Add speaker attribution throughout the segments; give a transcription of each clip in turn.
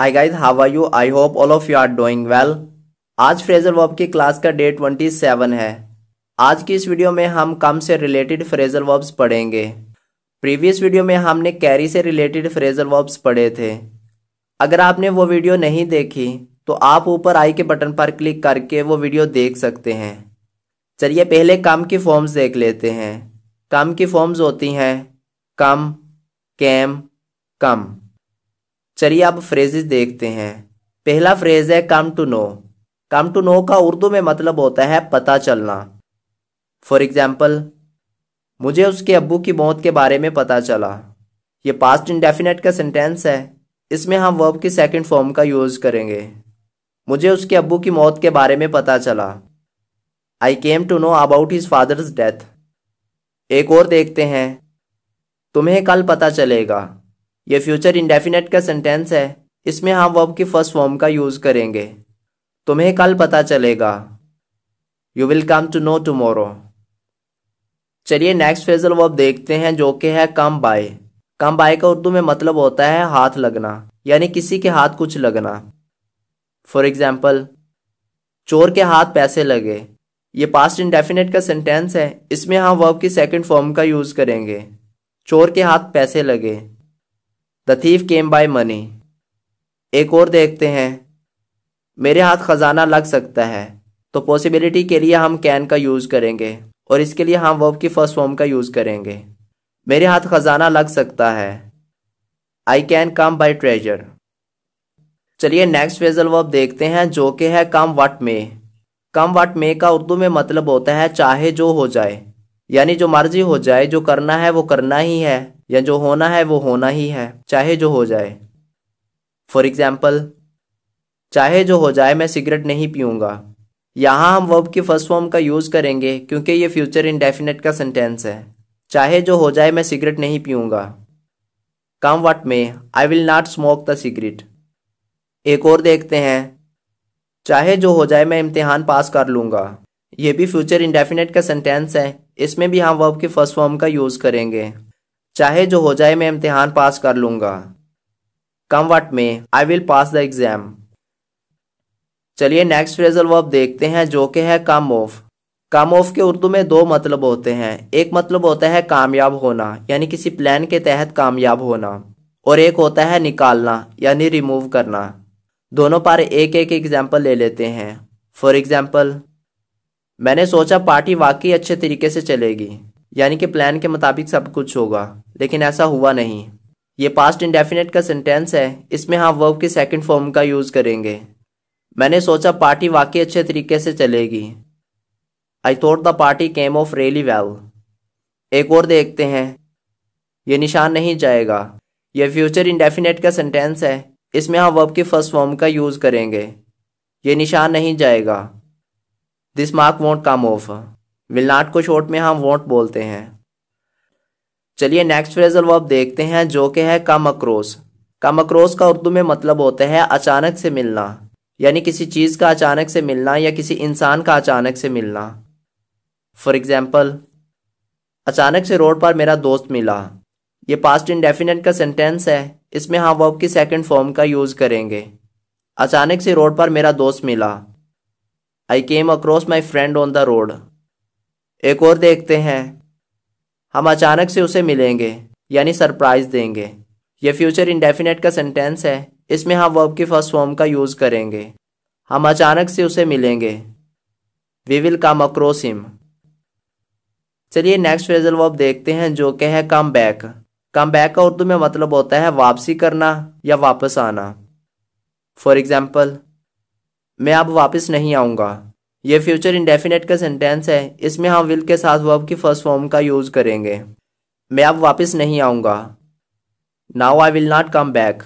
Speaker 1: hi guys how are you I hope all of you are doing well आज phrasal verb की class का date twenty seven है आज की इस वीडियो में हम कम से रिलेटेड फ्रेजर वर्ब्स पढ़ेंगे प्रीवियस वीडियो में हमने कैरी से रिलेटेड फ्रेजर वर्ब्स पढ़े थे अगर आपने वो वीडियो नहीं देखी तो आप ऊपर आई के बटन पर क्लिक करके वो वीडियो देख सकते हैं चलिए पहले कम की फॉर्म्स देख लेते हैं कम की फॉर्म्स होती हैं कम कैम कम चलिए अब फ्रेजेस देखते हैं पहला फ्रेज है come to know come to know का उर्दू में मतलब होता है पता चलना फॉर एग्ज़ाम्पल मुझे उसके अब्बू की मौत के बारे में पता चला ये पास्ट इंडेफिनेट का सेंटेंस है इसमें हम वर्ब की सेकंड फॉर्म का यूज़ करेंगे मुझे उसके अबू की मौत के बारे में पता चला I came to know about his father's death एक और देखते हैं तुम्हें कल पता चलेगा ये फ्यूचर इंडेफिनेट का सेंटेंस है इसमें हम वर्ब की फर्स्ट फॉर्म का यूज़ करेंगे तुम्हें कल पता चलेगा you will come to know tomorrow चलिए नेक्स्ट फेजल वर्ब देखते हैं जो कि है कम बाय कम बाय का उर्दू में मतलब होता है हाथ लगना यानी किसी के हाथ कुछ लगना फॉर एग्ज़ाम्पल चोर के हाथ पैसे लगे ये पास्ट इंडेफिनेट का सेंटेंस है इसमें हम वर्ब की सेकंड फॉर्म का यूज़ करेंगे चोर के हाथ पैसे लगे the thief came by money एक और देखते हैं मेरे हाथ ख़जाना लग सकता है तो पॉसिबिलिटी के लिए हम कैन का यूज़ करेंगे और इसके लिए हम वर्ब की फर्स्ट फॉर्म का यूज़ करेंगे मेरे हाथ ख़जाना लग सकता है I can come by treasure चलिए नेक्स्ट फेजल वर्ब देखते हैं जो कि है कम वाट मे कम वाट मे का उर्दू में मतलब होता है चाहे जो हो जाए यानी जो मर्जी हो जाए जो करना है वो करना ही है या जो होना है वो होना ही है चाहे जो हो जाए फॉर एग्ज़ाम्पल चाहे जो हो जाए मैं सिगरेट नहीं पीऊंगा यहां हम वर्ब की फर्स्ट फॉर्म का यूज़ करेंगे क्योंकि ये फ्यूचर इंडेफिनेट का सेंटेंस है चाहे जो हो जाए मैं सिगरेट नहीं पीऊंगा कम वट में I will not smoke the cigarette एक और देखते हैं चाहे जो हो जाए मैं इम्तिहान पास कर लूंगा ये भी फ्यूचर इंडेफिनेट का सेंटेंस है इसमें भी हम वर्ब के फर्स्ट फॉर्म का यूज़ करेंगे चाहे जो हो जाए मैं इम्तिहान पास कर लूंगा कम वट में I will pass the exam चलिए नेक्स्ट फ्रेजल वर्ब देखते हैं जो कि है कम ऑफ कम ऑफ के उर्दू में दो मतलब होते हैं एक मतलब होता है कामयाब होना यानी किसी प्लान के तहत कामयाब होना और एक होता है निकालना यानी रिमूव करना दोनों पर एक एक एग्जाम्पल ले लेते हैं फॉर एग्ज़ाम्पल मैंने सोचा पार्टी वाकई अच्छे तरीके से चलेगी यानी कि प्लान के मुताबिक सब कुछ होगा लेकिन ऐसा हुआ नहीं ये पास्ट इंडेफिनेट का सेंटेंस है इसमें हम वर्ब के सेकंड फॉर्म का यूज़ करेंगे मैंने सोचा पार्टी वाकई अच्छे तरीके से चलेगी I thought the party came off really well एक और देखते हैं ये निशान नहीं जाएगा यह फ्यूचर इंडेफिनेट का सेंटेंस है इसमें हम वर्ब के फर्स्ट फॉर्म का यूज़ करेंगे ये निशान नहीं जाएगा this mark won't come off will not को शॉर्ट में हम वॉन्ट बोलते हैं चलिए नेक्स्ट फ्रेजल वर्ब देखते हैं जो कि है कम अक्रोस कम अक्रोस का उर्दू में मतलब होता है अचानक से मिलना यानी किसी चीज़ का अचानक से मिलना या किसी इंसान का अचानक से मिलना फॉर एग्ज़ाम्पल अचानक से रोड पर मेरा दोस्त मिला ये पास्ट इंडेफिनेट का सेंटेंस है इसमें हम वर्ब की सेकंड फॉर्म का यूज़ करेंगे अचानक से रोड पर मेरा दोस्त मिला I came across my friend on the road एक और देखते हैं हम अचानक से उसे मिलेंगे यानी सरप्राइज देंगे यह फ्यूचर इंडेफिनेट का सेंटेंस है इसमें हम वर्ब की फर्स्ट फॉर्म का यूज़ करेंगे हम अचानक से उसे मिलेंगे we will come across him चलिए नेक्स्ट फ्रेजल वर्ब देखते हैं जो कि है कम बैक कम बैक का उर्दू में मतलब होता है वापसी करना या वापस आना फॉर एग्ज़ाम्पल मैं अब वापस नहीं आऊंगा ये फ्यूचर इंडेफिनेट का सेंटेंस है इसमें हम विल के साथ वर्ब की फर्स्ट फॉर्म का यूज़ करेंगे मैं अब वापस नहीं आऊंगा now I will not come back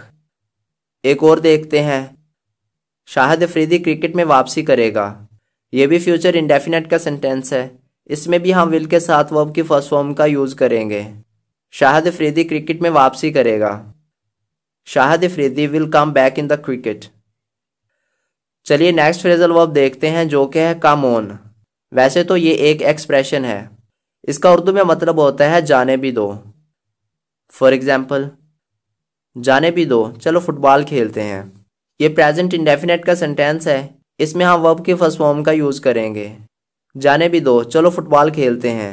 Speaker 1: एक और देखते हैं शाहिद अफरीदी क्रिकेट में वापसी करेगा यह भी फ्यूचर इंडेफिनेट का सेंटेंस है इसमें भी हम विल के साथ वर्ब की फर्स्ट फॉर्म का यूज़ करेंगे शाहिद अफरीदी क्रिकेट में वापसी करेगा Shahid Afridi will come back in the cricket चलिए नेक्स्ट फ्रेजल वर्ब देखते हैं जो कि है कामोन वैसे तो ये एक एक्सप्रेशन है इसका उर्दू में मतलब होता है जाने भी दो फॉर एग्ज़ाम्पल जाने भी दो चलो फुटबॉल खेलते हैं ये प्रेजेंट इंडेफिनेट का सेंटेंस है इसमें हम वर्ब के फर्स्ट फॉर्म का यूज़ करेंगे जाने भी दो चलो फुटबॉल खेलते हैं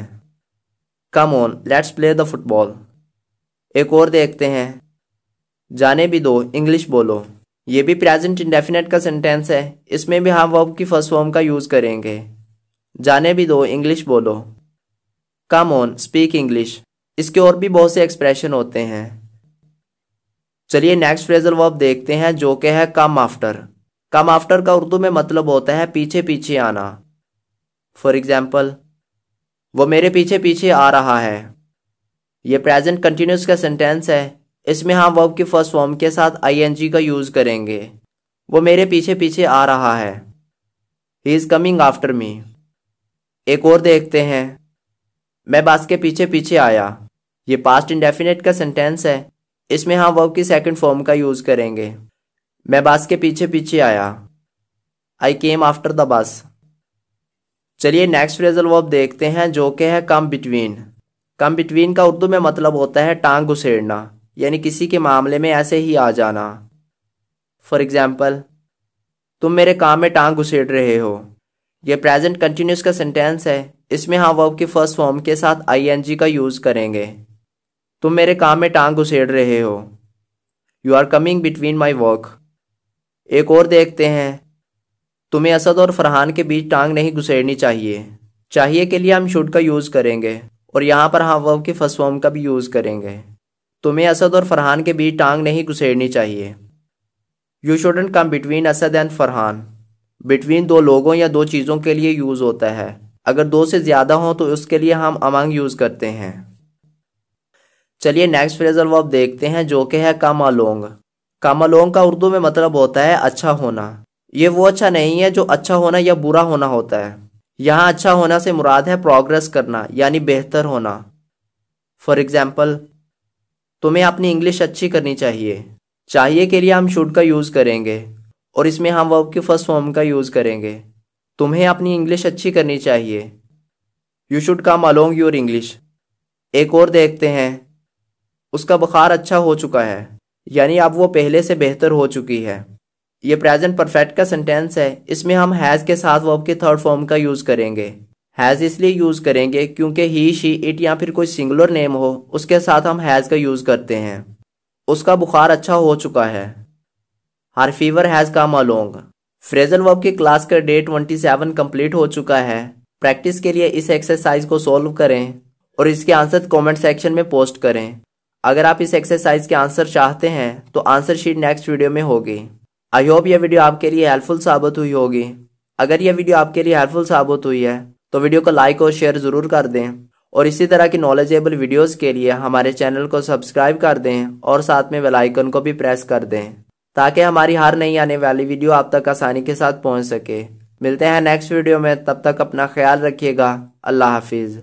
Speaker 1: come on let's play the football एक और देखते हैं जाने भी दो इंग्लिश बोलो ये भी प्रेजेंट इंडेफिनेट का सेंटेंस है इसमें भी हम वर्ब की फर्स्ट फॉर्म का यूज़ करेंगे जाने भी दो इंग्लिश बोलो कम ऑन स्पीक इंग्लिश इसके और भी बहुत से एक्सप्रेशन होते हैं चलिए नेक्स्ट फ्रेजल वर्ब देखते हैं जो कि है कम आफ्टर कम आफ्टर का उर्दू में मतलब होता है पीछे पीछे आना फॉर एग्ज़ाम्पल वो मेरे पीछे पीछे आ रहा है ये प्रेजेंट कंटिन्यूस का सेंटेंस है इसमें हम वर्ब की फर्स्ट फॉर्म के साथ आईएनजी का यूज़ करेंगे वो मेरे पीछे पीछे आ रहा है he is coming after me एक और देखते हैं मैं बास के पीछे पीछे आया ये पास्ट इंडेफिनेट का सेंटेंस है इसमें हम वर्ब की सेकंड फॉर्म का यूज़ करेंगे मैं बास के पीछे पीछे आया आई केम आफ्टर द बस चलिए नेक्स्ट फ्रेजल वर्ब देखते हैं जो के है कम बिटवीन कम बिटवीन का उर्दू में मतलब होता है टांग घुसेड़ना यानी किसी के मामले में ऐसे ही आ जाना फॉर एग्ज़ाम्पल तुम मेरे काम में टांग घुसेड़ रहे हो यह प्रेजेंट कंटिन्यूस का सेंटेंस है इसमें हम हाँ वर्ब की फर्स्ट फॉर्म के साथ आईएनजी का यूज़ करेंगे तुम मेरे काम में टांग घुसेड़ रहे हो you are coming between my work एक और देखते हैं तुम्हें असद और फरहान के बीच टांग नहीं घुसेड़नी चाहिए चाहिए के लिए हम शूट का यूज़ करेंगे और यहां पर हम हाँ वर्ब की फर्स्ट फॉर्म का भी यूज़ करेंगे तुम्हें असद और फरहान के बीच टांग नहीं घुसेड़नी चाहिए you shouldn't come between Asad and Farhan between दो लोगों या दो चीज़ों के लिए यूज़ होता है अगर दो से ज़्यादा हों तो उसके लिए हम अमंग यूज़ करते हैं चलिए नेक्स्ट फ्रेजल वर्ब देखते हैं जो कि है कम अलोंग कम अलोंग का उर्दू में मतलब होता है अच्छा होना ये वो अच्छा नहीं है जो अच्छा होना या बुरा होना होता है यहाँ अच्छा होना से मुराद है प्रोग्रेस करना यानी बेहतर होना फॉर एग्ज़ाम्पल तुम्हें अपनी इंग्लिश अच्छी करनी चाहिए चाहिए के लिए हम शुड का यूज़ करेंगे और इसमें हम वर्ब के फर्स्ट फॉर्म का यूज़ करेंगे तुम्हें अपनी इंग्लिश अच्छी करनी चाहिए you should come along your English एक और देखते हैं उसका बुखार अच्छा हो चुका है यानी अब वो पहले से बेहतर हो चुकी है ये प्रेजेंट परफेक्ट का सेंटेंस है इसमें हम हैज़ के साथ वर्ब के थर्ड फॉर्म का यूज़ करेंगे हैज़ इसलिए यूज़ करेंगे क्योंकि ही शी इट या फिर कोई सिंगुलर नेम हो उसके साथ हम हैज़ का यूज़ करते हैं उसका बुखार अच्छा हो चुका है her fever has come along phrasal verb की क्लास का डे ट्वेंटी सेवन कम्प्लीट हो चुका है प्रैक्टिस के लिए इस एक्सरसाइज को सॉल्व करें और इसके आंसर कमेंट सेक्शन में पोस्ट करें अगर आप इस एक्सरसाइज के आंसर चाहते हैं तो आंसर शीट नेक्स्ट वीडियो में होगी आई होप यह वीडियो आपके लिए हेल्पफुल साबित हुई होगी अगर यह वीडियो आपके लिए हेल्पफुल साबित हुई है तो वीडियो को लाइक और शेयर ज़रूर कर दें और इसी तरह की नॉलेजेबल वीडियोस के लिए हमारे चैनल को सब्सक्राइब कर दें और साथ में बेल आइकन को भी प्रेस कर दें ताकि हमारी हर नई आने वाली वीडियो आप तक आसानी के साथ पहुंच सके मिलते हैं नेक्स्ट वीडियो में तब तक अपना ख्याल रखिएगा अल्लाह हाफिज़